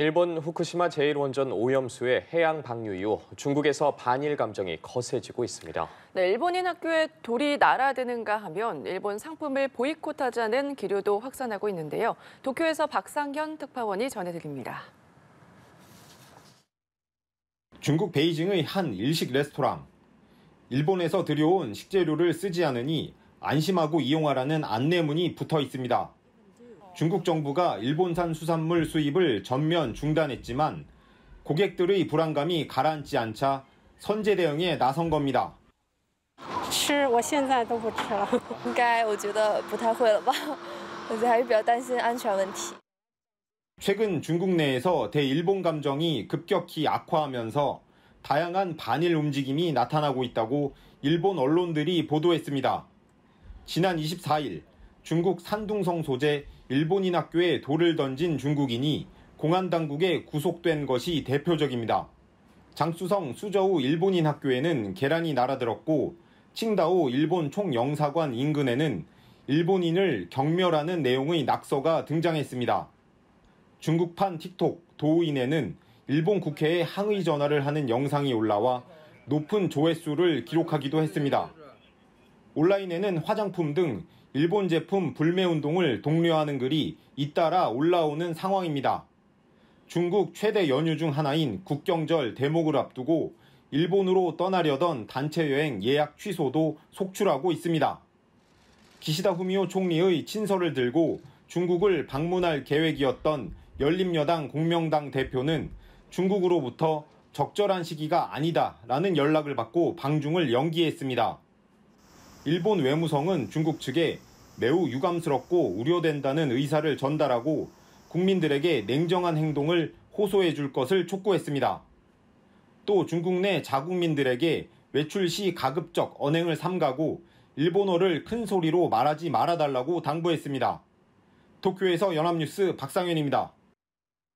일본 후쿠시마 제1원전 오염수의 해양 방류 이후 중국에서 반일 감정이 거세지고 있습니다. 네, 일본인 학교에 돌이 날아드는가 하면 일본 상품을 보이콧하자는 기류도 확산하고 있는데요. 도쿄에서 박상현 특파원이 전해드립니다. 중국 베이징의 한 일식 레스토랑. 일본에서 들여온 식재료를 쓰지 않으니 안심하고 이용하라는 안내문이 붙어 있습니다. 중국 정부가 일본산 수산물 수입을 전면 중단했지만 고객들의 불안감이 가라앉지 않자 선제 대응에 나선 겁니다. 최근 중국 내에서 대일본 감정이 급격히 악화하면서 다양한 반일 움직임이 나타나고 있다고 일본 언론들이 보도했습니다. 지난 24일 중국 산둥성 소재 일본인 학교에 돌을 던진 중국인이 공안 당국에 구속된 것이 대표적입니다. 장수성 수저우 일본인 학교에는 계란이 날아들었고 칭다오 일본 총영사관 인근에는 일본인을 경멸하는 내용의 낙서가 등장했습니다. 중국판 틱톡 도우인에는 일본 국회에 항의 전화를 하는 영상이 올라와 높은 조회수를 기록하기도 했습니다. 온라인에는 화장품 등 일본 제품 불매운동을 독려하는 글이 잇따라 올라오는 상황입니다. 중국 최대 연휴 중 하나인 국경절 대목을 앞두고 일본으로 떠나려던 단체 여행 예약 취소도 속출하고 있습니다. 기시다 후미오 총리의 친서를 들고 중국을 방문할 계획이었던 열린여당 공명당 대표는 중국으로부터 적절한 시기가 아니다라는 연락을 받고 방중을 연기했습니다. 일본 외무성은 중국 측에 매우 유감스럽고 우려된다는 의사를 전달하고 국민들에게 냉정한 행동을 호소해 줄 것을 촉구했습니다. 또 중국 내 자국민들에게 외출 시 가급적 언행을 삼가고 일본어를 큰 소리로 말하지 말아달라고 당부했습니다. 도쿄에서 연합뉴스 박상현입니다.